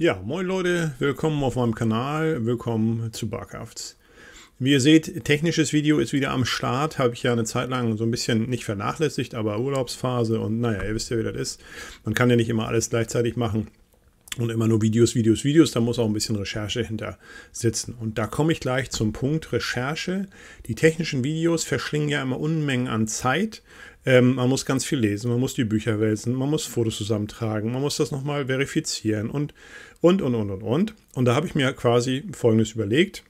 Ja, moin Leute, willkommen auf meinem Kanal, willkommen zu Barcrafts. Wie ihr seht, technisches Video ist wieder am Start, habe ich ja eine Zeit lang so ein bisschen nicht vernachlässigt, aber Urlaubsphase und naja, ihr wisst ja, wie das ist. Man kann ja nicht immer alles gleichzeitig machen und immer nur Videos, Videos, Videos, da muss auch ein bisschen Recherche hinter sitzen. Und da komme ich gleich zum Punkt Recherche. Die technischen Videos verschlingen ja immer Unmengen an Zeit. Ähm, man muss ganz viel lesen, man muss die Bücher wälzen, man muss Fotos zusammentragen, man muss das nochmal verifizieren und, und, und, und, und, und. Und da habe ich mir quasi Folgendes überlegt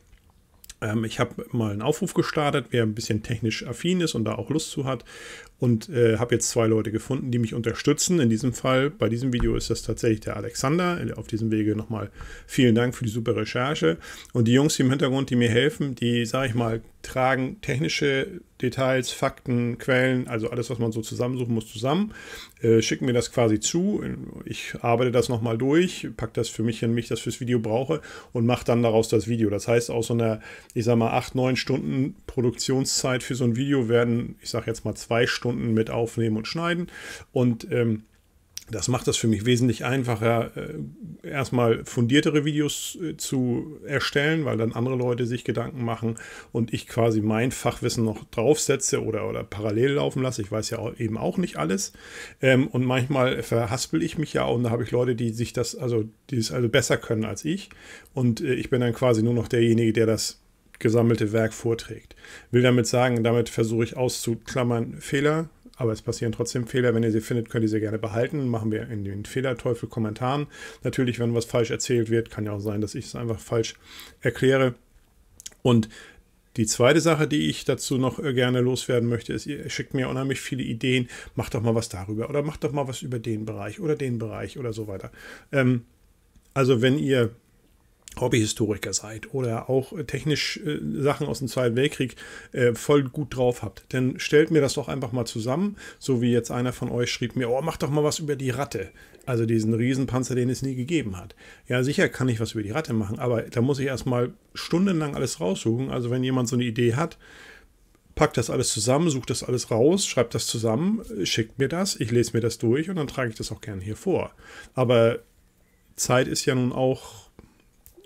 ähm, ich habe mal einen Aufruf gestartet, wer ein bisschen technisch affin ist und da auch Lust zu hat und äh, habe jetzt zwei Leute gefunden, die mich unterstützen. In diesem Fall, bei diesem Video ist das tatsächlich der Alexander. Äh, auf diesem Wege nochmal vielen Dank für die super Recherche. Und die Jungs hier im Hintergrund, die mir helfen, die, sage ich mal, tragen technische Details, Fakten, Quellen, also alles, was man so zusammensuchen muss, zusammen, äh, schicken mir das quasi zu. Ich arbeite das nochmal durch, packe das für mich in mich das fürs Video brauche und mache dann daraus das Video. Das heißt, aus so einer, ich sag mal, 8, 9 Stunden Produktionszeit für so ein Video werden, ich sag jetzt mal, zwei Stunden mit aufnehmen und schneiden. Und ähm, das macht das für mich wesentlich einfacher, äh, erstmal fundiertere Videos äh, zu erstellen, weil dann andere Leute sich Gedanken machen und ich quasi mein Fachwissen noch draufsetze oder, oder parallel laufen lasse. Ich weiß ja auch, eben auch nicht alles. Ähm, und manchmal verhaspel ich mich ja und da habe ich Leute, die sich das, also, die es also besser können als ich. Und äh, ich bin dann quasi nur noch derjenige, der das gesammelte Werk vorträgt. Will damit sagen, damit versuche ich auszuklammern Fehler, aber es passieren trotzdem Fehler. Wenn ihr sie findet, könnt ihr sie gerne behalten. Machen wir in den Fehlerteufel-Kommentaren. Natürlich, wenn was falsch erzählt wird, kann ja auch sein, dass ich es einfach falsch erkläre. Und die zweite Sache, die ich dazu noch äh, gerne loswerden möchte, ist, ihr schickt mir unheimlich viele Ideen. Macht doch mal was darüber oder macht doch mal was über den Bereich oder den Bereich oder so weiter. Ähm, also wenn ihr Hobbyhistoriker seid oder auch äh, technisch äh, Sachen aus dem Zweiten Weltkrieg äh, voll gut drauf habt, dann stellt mir das doch einfach mal zusammen, so wie jetzt einer von euch schrieb mir, oh, mach doch mal was über die Ratte. Also diesen Riesenpanzer, den es nie gegeben hat. Ja, sicher kann ich was über die Ratte machen, aber da muss ich erstmal stundenlang alles raussuchen. Also wenn jemand so eine Idee hat, packt das alles zusammen, sucht das alles raus, schreibt das zusammen, schickt mir das, ich lese mir das durch und dann trage ich das auch gerne hier vor. Aber Zeit ist ja nun auch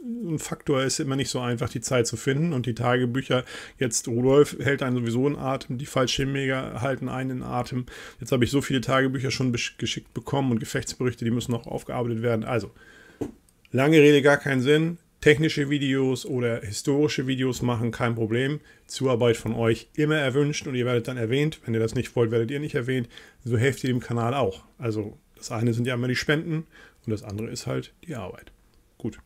ein Faktor ist immer nicht so einfach, die Zeit zu finden. Und die Tagebücher, jetzt Rudolf hält einen sowieso in Atem, die Fallschirmjäger halten einen in Atem. Jetzt habe ich so viele Tagebücher schon geschickt bekommen und Gefechtsberichte, die müssen noch aufgearbeitet werden. Also, lange Rede, gar keinen Sinn. Technische Videos oder historische Videos machen, kein Problem. Zuarbeit von euch immer erwünscht und ihr werdet dann erwähnt. Wenn ihr das nicht wollt, werdet ihr nicht erwähnt. So helft ihr dem Kanal auch. Also, das eine sind ja immer die Spenden und das andere ist halt die Arbeit. Gut.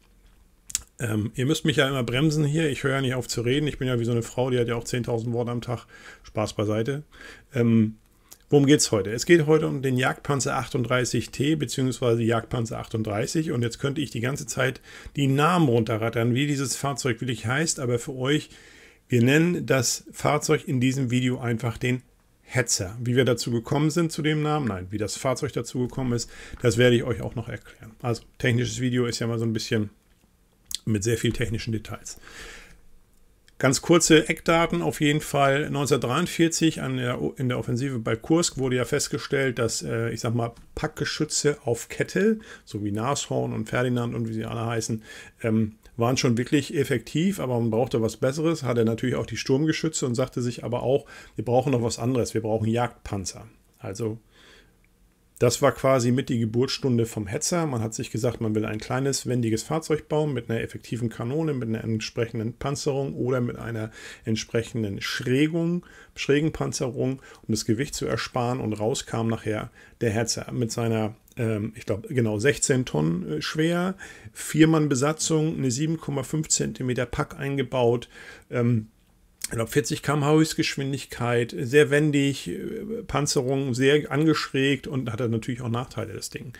Ähm, ihr müsst mich ja immer bremsen hier. Ich höre ja nicht auf zu reden. Ich bin ja wie so eine Frau, die hat ja auch 10.000 Worte am Tag. Spaß beiseite. Ähm, worum es heute? Es geht heute um den Jagdpanzer 38T bzw. Jagdpanzer 38. Und jetzt könnte ich die ganze Zeit die Namen runterrattern, wie dieses Fahrzeug wirklich heißt. Aber für euch, wir nennen das Fahrzeug in diesem Video einfach den Hetzer. Wie wir dazu gekommen sind zu dem Namen, nein, wie das Fahrzeug dazu gekommen ist, das werde ich euch auch noch erklären. Also technisches Video ist ja mal so ein bisschen mit sehr vielen technischen Details. Ganz kurze Eckdaten auf jeden Fall. 1943 der, in der Offensive bei Kursk wurde ja festgestellt, dass, äh, ich sag mal, Packgeschütze auf Kette, so wie Nashorn und Ferdinand und wie sie alle heißen, ähm, waren schon wirklich effektiv, aber man brauchte was Besseres. Hatte natürlich auch die Sturmgeschütze und sagte sich aber auch, wir brauchen noch was anderes. Wir brauchen Jagdpanzer. Also das war quasi mit die Geburtsstunde vom Hetzer. Man hat sich gesagt, man will ein kleines, wendiges Fahrzeug bauen mit einer effektiven Kanone, mit einer entsprechenden Panzerung oder mit einer entsprechenden Schrägung, schrägen Panzerung, um das Gewicht zu ersparen. Und raus kam nachher der Hetzer mit seiner ähm, ich glaube, genau 16 Tonnen äh, schwer, Mann besatzung eine 7,5 cm Pack eingebaut. Ähm, ich glaube 40 km/h Höchstgeschwindigkeit, sehr wendig, äh, Panzerung sehr angeschrägt und hat natürlich auch Nachteile, das Ding.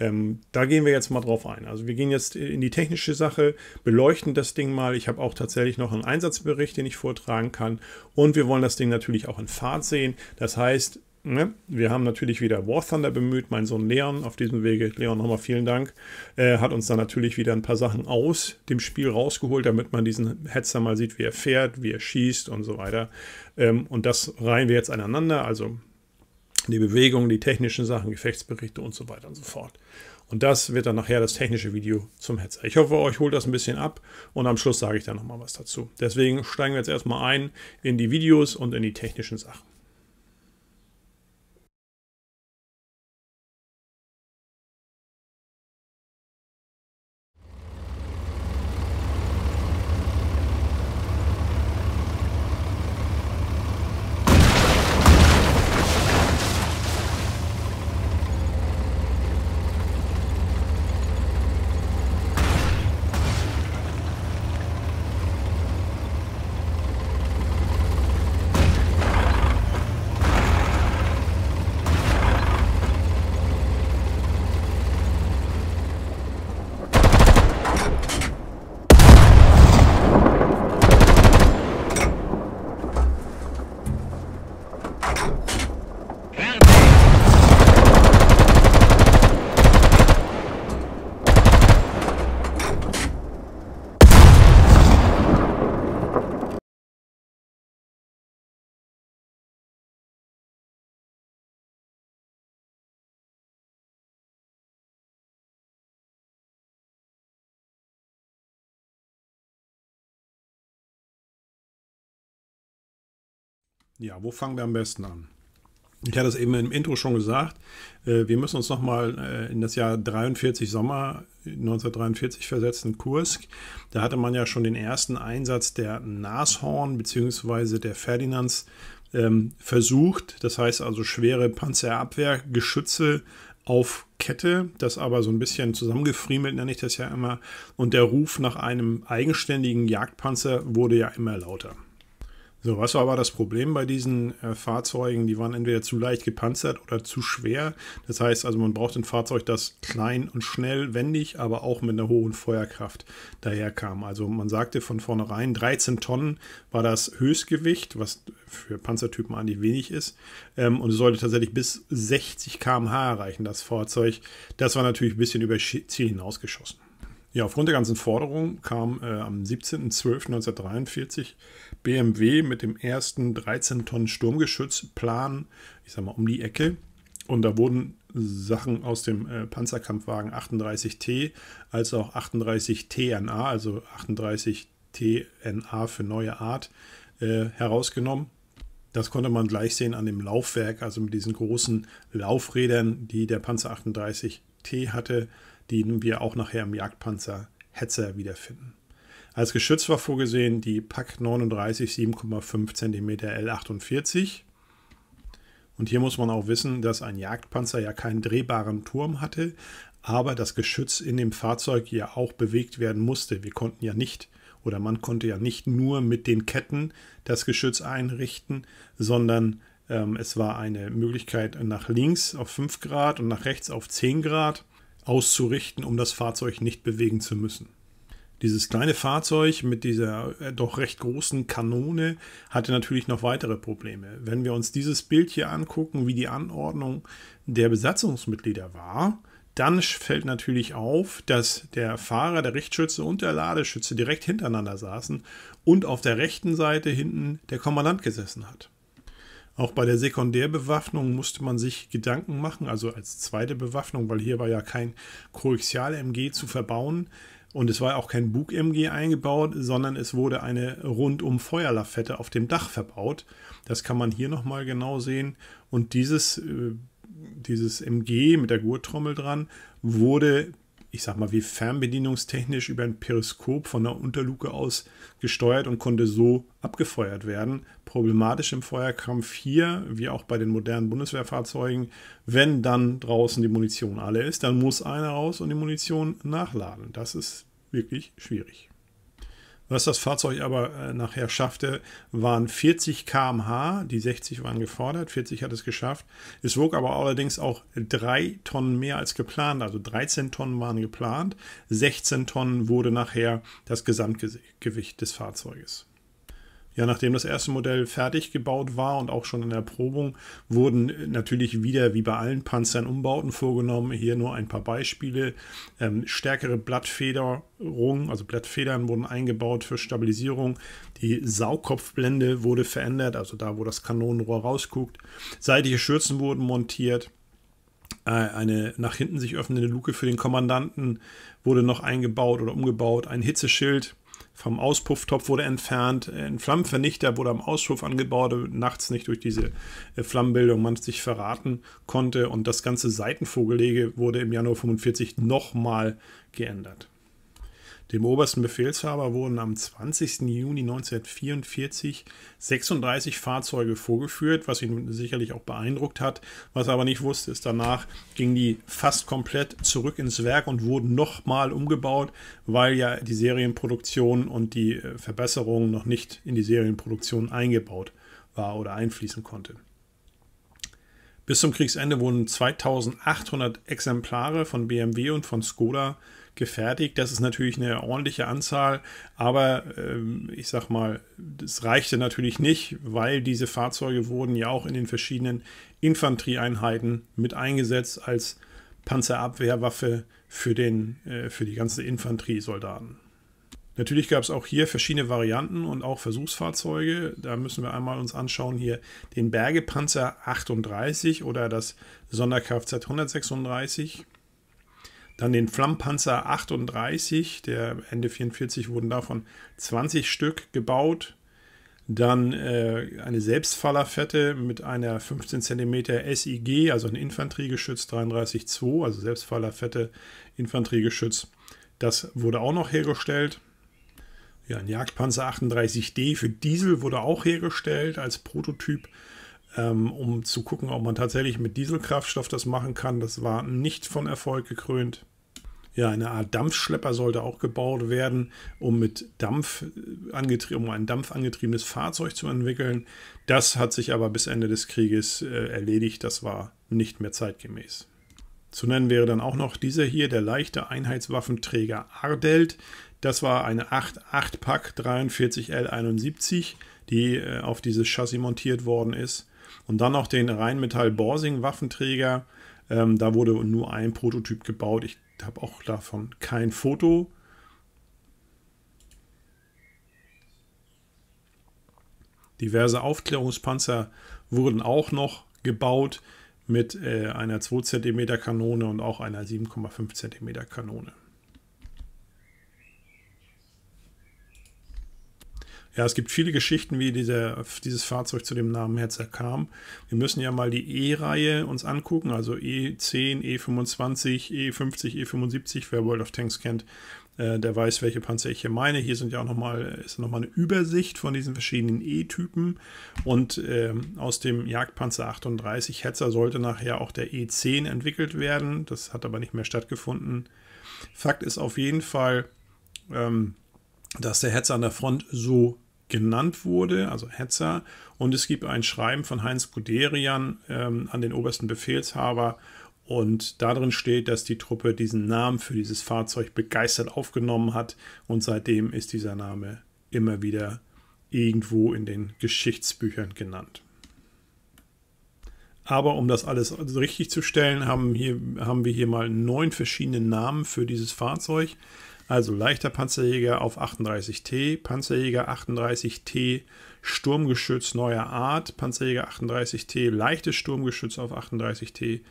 Ähm, da gehen wir jetzt mal drauf ein. Also wir gehen jetzt in die technische Sache, beleuchten das Ding mal. Ich habe auch tatsächlich noch einen Einsatzbericht, den ich vortragen kann. Und wir wollen das Ding natürlich auch in Fahrt sehen. Das heißt, Ne? Wir haben natürlich wieder War Thunder bemüht, mein Sohn Leon auf diesem Wege. Leon, nochmal vielen Dank. Äh, hat uns dann natürlich wieder ein paar Sachen aus dem Spiel rausgeholt, damit man diesen Hetzer mal sieht, wie er fährt, wie er schießt und so weiter. Ähm, und das reihen wir jetzt aneinander, also die Bewegungen, die technischen Sachen, Gefechtsberichte und so weiter und so fort. Und das wird dann nachher das technische Video zum Hetzer. Ich hoffe, euch holt das ein bisschen ab und am Schluss sage ich dann nochmal was dazu. Deswegen steigen wir jetzt erstmal ein in die Videos und in die technischen Sachen. Ja, wo fangen wir am besten an? Ich hatte es eben im Intro schon gesagt, äh, wir müssen uns nochmal äh, in das Jahr 43 Sommer 1943 versetzen, Kursk. Da hatte man ja schon den ersten Einsatz der Nashorn bzw. der Ferdinands ähm, versucht. Das heißt also schwere Panzerabwehrgeschütze auf Kette, das aber so ein bisschen zusammengefriemelt, nenne ich das ja immer. Und der Ruf nach einem eigenständigen Jagdpanzer wurde ja immer lauter. So, was war aber das Problem bei diesen äh, Fahrzeugen? Die waren entweder zu leicht gepanzert oder zu schwer. Das heißt also, man braucht ein Fahrzeug, das klein und schnell, wendig, aber auch mit einer hohen Feuerkraft daherkam. Also man sagte von vornherein, 13 Tonnen war das Höchstgewicht, was für Panzertypen eigentlich wenig ist. Ähm, und es sollte tatsächlich bis 60 km/h erreichen, das Fahrzeug. Das war natürlich ein bisschen über Ziel hinausgeschossen. Ja, aufgrund der ganzen Forderungen kam äh, am 17.12.1943 BMW mit dem ersten 13 Tonnen Sturmgeschützplan, ich sag mal, um die Ecke. Und da wurden Sachen aus dem äh, Panzerkampfwagen 38T als auch 38TNA, also 38TNA für neue Art, äh, herausgenommen. Das konnte man gleich sehen an dem Laufwerk, also mit diesen großen Laufrädern, die der Panzer 38T hatte, die wir auch nachher im Jagdpanzer Hetzer wiederfinden. Als Geschütz war vorgesehen die PAC 39 7,5 cm L48. Und hier muss man auch wissen, dass ein Jagdpanzer ja keinen drehbaren Turm hatte, aber das Geschütz in dem Fahrzeug ja auch bewegt werden musste. Wir konnten ja nicht oder man konnte ja nicht nur mit den Ketten das Geschütz einrichten, sondern ähm, es war eine Möglichkeit nach links auf 5 Grad und nach rechts auf 10 Grad auszurichten, um das Fahrzeug nicht bewegen zu müssen. Dieses kleine Fahrzeug mit dieser äh, doch recht großen Kanone hatte natürlich noch weitere Probleme. Wenn wir uns dieses Bild hier angucken, wie die Anordnung der Besatzungsmitglieder war, dann fällt natürlich auf, dass der Fahrer, der Richtschütze und der Ladeschütze direkt hintereinander saßen und auf der rechten Seite hinten der Kommandant gesessen hat. Auch bei der Sekundärbewaffnung musste man sich Gedanken machen, also als zweite Bewaffnung, weil hier war ja kein Koaxial-MG zu verbauen, und es war auch kein Bug-MG eingebaut, sondern es wurde eine rundum Feuerlafette auf dem Dach verbaut. Das kann man hier nochmal genau sehen. Und dieses, äh, dieses MG mit der Gurtrommel dran wurde ich sag mal, wie fernbedienungstechnisch über ein Periskop von der Unterluke aus gesteuert und konnte so abgefeuert werden. Problematisch im Feuerkampf hier, wie auch bei den modernen Bundeswehrfahrzeugen, wenn dann draußen die Munition alle ist, dann muss einer raus und die Munition nachladen. Das ist wirklich schwierig. Was das Fahrzeug aber äh, nachher schaffte, waren 40 km/h. Die 60 waren gefordert, 40 hat es geschafft. Es wog aber allerdings auch 3 Tonnen mehr als geplant. Also 13 Tonnen waren geplant, 16 Tonnen wurde nachher das Gesamtgewicht des Fahrzeuges. Ja, nachdem das erste Modell fertig gebaut war und auch schon in der Probung, wurden natürlich wieder wie bei allen Panzern Umbauten vorgenommen. Hier nur ein paar Beispiele. Ähm, stärkere Blattfederung, also Blattfedern wurden eingebaut für Stabilisierung. Die Saukopfblende wurde verändert, also da, wo das Kanonenrohr rausguckt. Seitliche Schürzen wurden montiert äh, eine nach hinten sich öffnende Luke für den Kommandanten wurde noch eingebaut oder umgebaut, ein Hitzeschild vom Auspufftopf wurde entfernt, äh, ein Flammenvernichter wurde am Auspuff angebaut, nachts nicht durch diese äh, Flammenbildung man sich verraten konnte und das ganze Seitenvogelege wurde im Januar 45 nochmal geändert dem obersten Befehlshaber wurden am 20. Juni 1944 36 Fahrzeuge vorgeführt, was ihn sicherlich auch beeindruckt hat. Was er aber nicht wusste, ist, danach gingen die fast komplett zurück ins Werk und wurden nochmal umgebaut, weil ja die Serienproduktion und die äh, Verbesserungen noch nicht in die Serienproduktion eingebaut war oder einfließen konnte. Bis zum Kriegsende wurden 2800 Exemplare von BMW und von Skoda gefertigt. Das ist natürlich eine ordentliche Anzahl, aber ähm, ich sag mal, das reichte natürlich nicht, weil diese Fahrzeuge wurden ja auch in den verschiedenen Infanterieeinheiten mit eingesetzt als Panzerabwehrwaffe für, den, äh, für die ganzen Infanteriesoldaten. Natürlich gab es auch hier verschiedene Varianten und auch Versuchsfahrzeuge. Da müssen wir einmal uns anschauen hier den Bergepanzer 38 oder das Sonderkfz 136. Dann den Flammpanzer 38, der Ende 44 wurden davon 20 Stück gebaut. Dann äh, eine Selbstfallerfette mit einer 15 cm SIG, also ein Infanteriegeschütz 33-2, also Selbstfallerfette Infanteriegeschütz. Das wurde auch noch hergestellt. Ja, ein Jagdpanzer 38D für Diesel wurde auch hergestellt als Prototyp ähm, um zu gucken, ob man tatsächlich mit Dieselkraftstoff das machen kann. Das war nicht von Erfolg gekrönt. Ja, eine Art Dampfschlepper sollte auch gebaut werden, um mit Dampf äh, um ein dampfangetriebenes Fahrzeug zu entwickeln. Das hat sich aber bis Ende des Krieges äh, erledigt. Das war nicht mehr zeitgemäß. Zu nennen wäre dann auch noch dieser hier, der leichte Einheitswaffenträger Ardelt. Das war eine 8-8-Pack 43L71, die äh, auf dieses Chassis montiert worden ist. Und dann noch den Rheinmetall-Borsing-Waffenträger. Ähm, da wurde nur ein Prototyp gebaut. Ich habe auch davon kein Foto. Diverse Aufklärungspanzer wurden auch noch gebaut mit äh, einer 2 cm Kanone und auch einer 7,5 cm Kanone. Ja, es gibt viele Geschichten, wie diese, dieses Fahrzeug zu dem Namen Hetzer kam. Wir müssen ja mal die E-Reihe uns angucken, also E10, E25, E50, E75, wer World of Tanks kennt, äh, der weiß, welche Panzer ich hier meine. Hier sind ja auch nochmal, ist nochmal eine Übersicht von diesen verschiedenen E-Typen und äh, aus dem Jagdpanzer 38 Hetzer sollte nachher auch der E10 entwickelt werden. Das hat aber nicht mehr stattgefunden. Fakt ist auf jeden Fall, ähm, dass der Hetzer an der Front so genannt wurde, also Hetzer. Und es gibt ein Schreiben von Heinz Guderian ähm, an den obersten Befehlshaber. Und darin steht, dass die Truppe diesen Namen für dieses Fahrzeug begeistert aufgenommen hat. Und seitdem ist dieser Name immer wieder irgendwo in den Geschichtsbüchern genannt. Aber um das alles richtig zu stellen, haben, hier, haben wir hier mal neun verschiedene Namen für dieses Fahrzeug. Also leichter Panzerjäger auf 38T, Panzerjäger 38T, Sturmgeschütz neuer Art, Panzerjäger 38T, leichtes Sturmgeschütz auf 38T,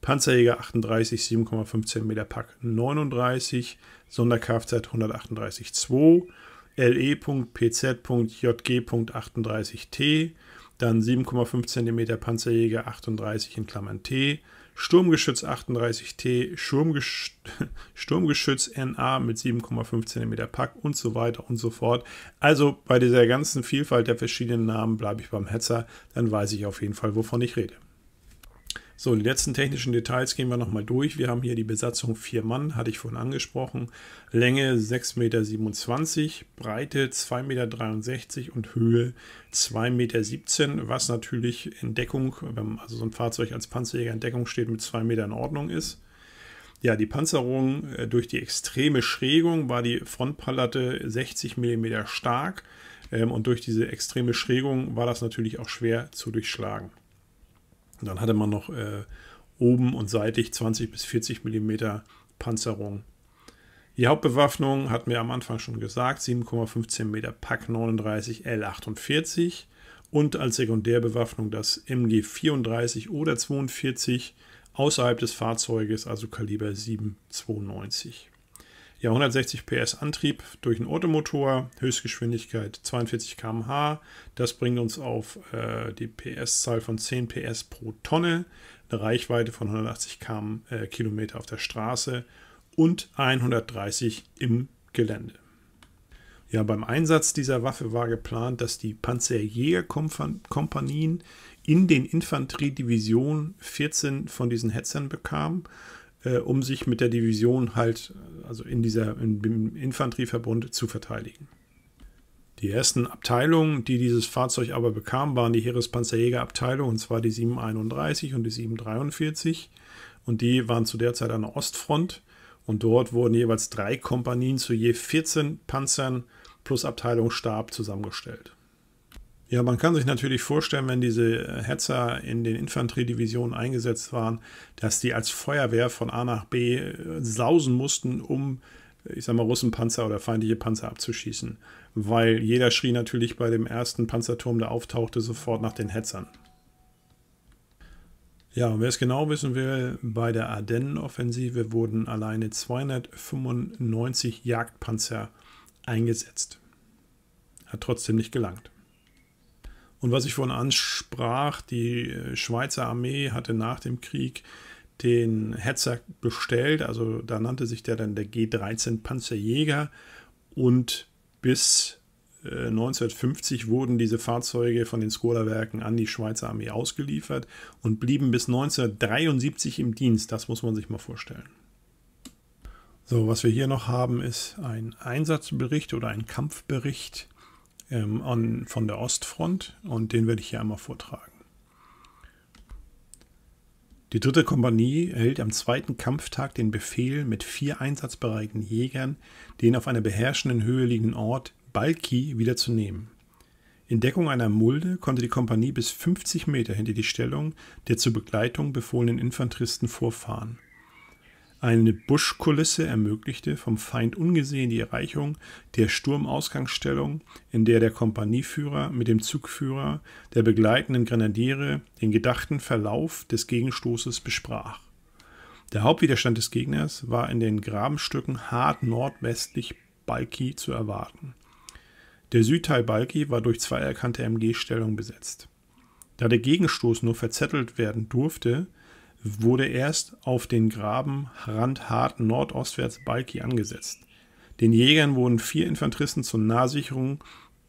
Panzerjäger 38 7,15 Meter Pack 39, Sonderkfz 138 138.2, LE.PZ.JG.38T, dann 7,5 cm Panzerjäger 38 in Klammern T, Sturmgeschütz 38T, Sturmgesch Sturmgeschütz NA mit 7,5 cm Pack und so weiter und so fort. Also bei dieser ganzen Vielfalt der verschiedenen Namen bleibe ich beim Hetzer, dann weiß ich auf jeden Fall, wovon ich rede. So, die letzten technischen Details gehen wir nochmal durch. Wir haben hier die Besatzung 4 Mann, hatte ich vorhin angesprochen. Länge 6,27 Meter, Breite 2,63 Meter und Höhe 2,17 Meter, was natürlich in Deckung, wenn also so ein Fahrzeug als Panzerjäger in Deckung steht, mit 2 Meter in Ordnung ist. Ja, die Panzerung äh, durch die extreme Schrägung war die Frontpalatte 60 mm stark ähm, und durch diese extreme Schrägung war das natürlich auch schwer zu durchschlagen. Und dann hatte man noch äh, oben und seitig 20 bis 40 mm Panzerung. Die Hauptbewaffnung hatten wir am Anfang schon gesagt, 7,15 Meter Pack 39 L48 und als Sekundärbewaffnung das MG 34 oder 42 außerhalb des Fahrzeuges, also Kaliber 792 ja, 160 PS Antrieb durch einen Automotor, Höchstgeschwindigkeit 42 km/h. Das bringt uns auf äh, die PS-Zahl von 10 PS pro Tonne, eine Reichweite von 180 km, äh, Kilometer auf der Straße und 130 im Gelände. Ja, beim Einsatz dieser Waffe war geplant, dass die Panzerjägerkompanien in den Infanteriedivisionen 14 von diesen Hetzern bekamen äh, um sich mit der Division halt, also in dieser, in, im Infanterieverbund zu verteidigen. Die ersten Abteilungen, die dieses Fahrzeug aber bekam, waren die Heerespanzerjägerabteilung, und zwar die 731 und die 743. Und die waren zu der Zeit an der Ostfront. Und dort wurden jeweils drei Kompanien zu je 14 Panzern plus Abteilungsstab zusammengestellt. Ja, man kann sich natürlich vorstellen, wenn diese äh, Hetzer in den Infanteriedivisionen eingesetzt waren, dass die als Feuerwehr von A nach B äh, sausen mussten, um, äh, ich sag mal, Russenpanzer oder feindliche Panzer abzuschießen. Weil jeder schrie natürlich bei dem ersten Panzerturm, der auftauchte, sofort nach den Hetzern. Ja, und wer es genau wissen will, bei der Ardennenoffensive wurden alleine 295 Jagdpanzer eingesetzt. Hat trotzdem nicht gelangt. Und was ich vorhin ansprach, die äh, Schweizer Armee hatte nach dem Krieg den Hetzer bestellt, also da nannte sich der dann der G13 Panzerjäger und bis 1950 äh, wurden diese Fahrzeuge von den Skoda-Werken an die Schweizer Armee ausgeliefert und blieben bis 1973 im Dienst. Das muss man sich mal vorstellen. So, was wir hier noch haben, ist ein Einsatzbericht oder ein Kampfbericht ähm, an, von der Ostfront und den werde ich hier einmal vortragen. Die dritte Kompanie erhält am zweiten Kampftag den Befehl, mit vier einsatzbereiten Jägern den auf einer beherrschenden Höhe liegenden Ort Balki wiederzunehmen. In Deckung einer Mulde konnte die Kompanie bis 50 Meter hinter die Stellung der zur Begleitung befohlenen Infanteristen vorfahren. Eine Buschkulisse ermöglichte vom Feind ungesehen die Erreichung der Sturmausgangsstellung, in der der Kompanieführer mit dem Zugführer der begleitenden Grenadiere den gedachten Verlauf des Gegenstoßes besprach. Der Hauptwiderstand des Gegners war in den Grabenstücken hart nordwestlich Balki zu erwarten. Der Südteil Balki war durch zwei erkannte MG-Stellungen besetzt. Da der Gegenstoß nur verzettelt werden durfte, wurde erst auf den Graben randhart nordostwärts Balki angesetzt. Den Jägern wurden vier Infanteristen zur Nahsicherung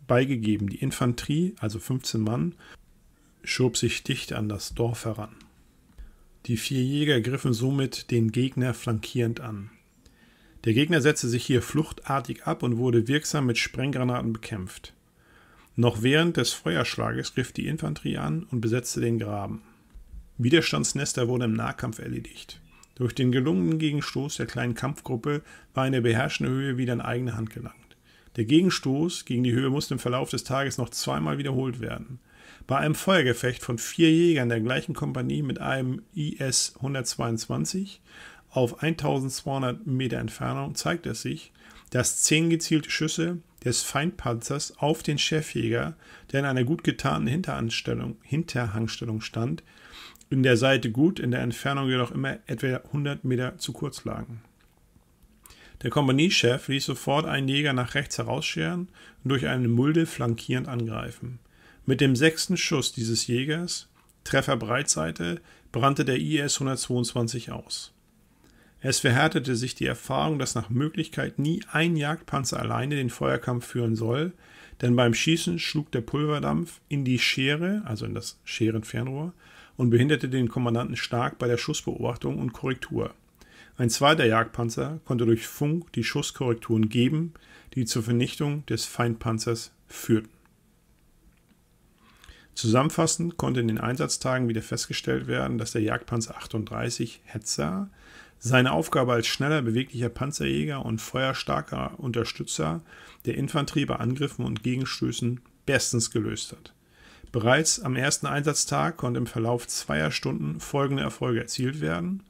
beigegeben. Die Infanterie, also 15 Mann, schob sich dicht an das Dorf heran. Die vier Jäger griffen somit den Gegner flankierend an. Der Gegner setzte sich hier fluchtartig ab und wurde wirksam mit Sprenggranaten bekämpft. Noch während des Feuerschlages griff die Infanterie an und besetzte den Graben. Widerstandsnester wurden im Nahkampf erledigt. Durch den gelungenen Gegenstoß der kleinen Kampfgruppe war eine beherrschende Höhe wieder in eigene Hand gelangt. Der Gegenstoß gegen die Höhe musste im Verlauf des Tages noch zweimal wiederholt werden. Bei einem Feuergefecht von vier Jägern der gleichen Kompanie mit einem IS 122 auf 1200 Meter Entfernung zeigt es sich, dass zehn gezielte Schüsse des Feindpanzers auf den Chefjäger, der in einer gut getarnten Hinterhangstellung stand, in der Seite gut, in der Entfernung jedoch immer etwa 100 Meter zu kurz lagen. Der Kompaniechef ließ sofort einen Jäger nach rechts herausscheren und durch eine Mulde flankierend angreifen. Mit dem sechsten Schuss dieses Jägers, Treffer Breitseite, brannte der IS 122 aus. Es verhärtete sich die Erfahrung, dass nach Möglichkeit nie ein Jagdpanzer alleine den Feuerkampf führen soll, denn beim Schießen schlug der Pulverdampf in die Schere, also in das Scherenfernrohr, und behinderte den Kommandanten stark bei der Schussbeobachtung und Korrektur. Ein zweiter Jagdpanzer konnte durch Funk die Schusskorrekturen geben, die zur Vernichtung des Feindpanzers führten. Zusammenfassend konnte in den Einsatztagen wieder festgestellt werden, dass der Jagdpanzer 38 Hetzer seine Aufgabe als schneller, beweglicher Panzerjäger und feuerstarker Unterstützer der Infanterie bei Angriffen und Gegenstößen bestens gelöst hat. Bereits am ersten Einsatztag konnte im Verlauf zweier Stunden folgende Erfolge erzielt werden.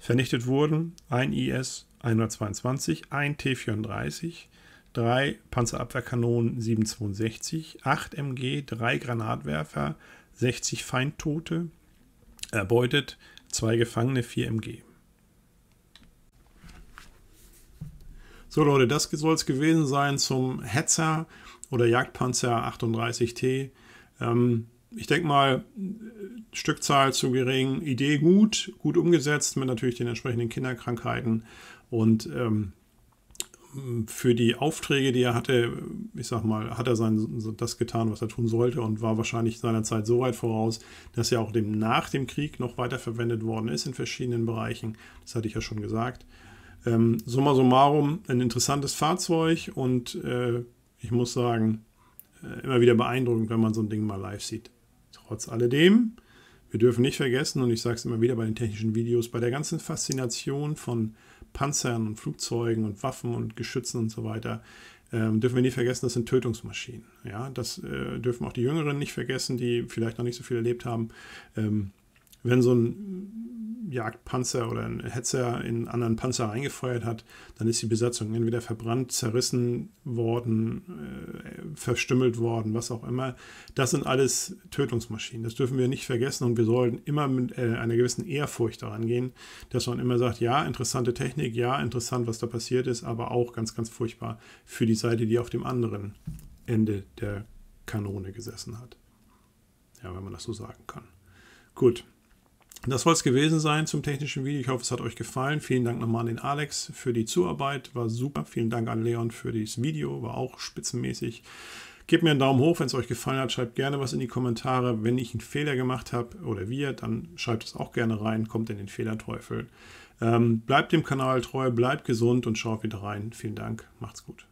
Vernichtet wurden ein IS-122, ein T-34, drei Panzerabwehrkanonen 762, 8 MG, drei Granatwerfer, 60 Feindtote, erbeutet zwei Gefangene, 4 MG. So Leute, das soll es gewesen sein zum Hetzer oder Jagdpanzer 38T ähm, ich denke mal, Stückzahl zu gering, Idee gut, gut umgesetzt mit natürlich den entsprechenden Kinderkrankheiten und ähm, für die Aufträge, die er hatte, ich sag mal, hat er sein, das getan, was er tun sollte und war wahrscheinlich seinerzeit so weit voraus, dass er auch dem, nach dem Krieg noch weiter verwendet worden ist in verschiedenen Bereichen. Das hatte ich ja schon gesagt. Ähm, summa summarum, ein interessantes Fahrzeug und äh, ich muss sagen, äh, immer wieder beeindruckend, wenn man so ein Ding mal live sieht. Trotz alledem, wir dürfen nicht vergessen, und ich sage es immer wieder bei den technischen Videos, bei der ganzen Faszination von Panzern und Flugzeugen und Waffen und Geschützen und so weiter, ähm, dürfen wir nicht vergessen, das sind Tötungsmaschinen. Ja, das äh, dürfen auch die Jüngeren nicht vergessen, die vielleicht noch nicht so viel erlebt haben. Ähm, wenn so ein Jagdpanzer oder ein Hetzer in einen anderen Panzer reingefeuert hat, dann ist die Besatzung entweder verbrannt, zerrissen worden, äh, verstümmelt worden, was auch immer. Das sind alles Tötungsmaschinen. Das dürfen wir nicht vergessen und wir sollten immer mit äh, einer gewissen Ehrfurcht daran gehen, dass man immer sagt, ja, interessante Technik, ja, interessant, was da passiert ist, aber auch ganz, ganz furchtbar für die Seite, die auf dem anderen Ende der Kanone gesessen hat. Ja, wenn man das so sagen kann. Gut, das soll es gewesen sein zum technischen Video. Ich hoffe, es hat euch gefallen. Vielen Dank nochmal an den Alex für die Zuarbeit. War super. Vielen Dank an Leon für das Video. War auch spitzenmäßig. Gebt mir einen Daumen hoch, wenn es euch gefallen hat. Schreibt gerne was in die Kommentare. Wenn ich einen Fehler gemacht habe oder wir, dann schreibt es auch gerne rein. Kommt in den Fehlerteufel. Ähm, bleibt dem Kanal treu, bleibt gesund und schaut wieder rein. Vielen Dank. Macht's gut.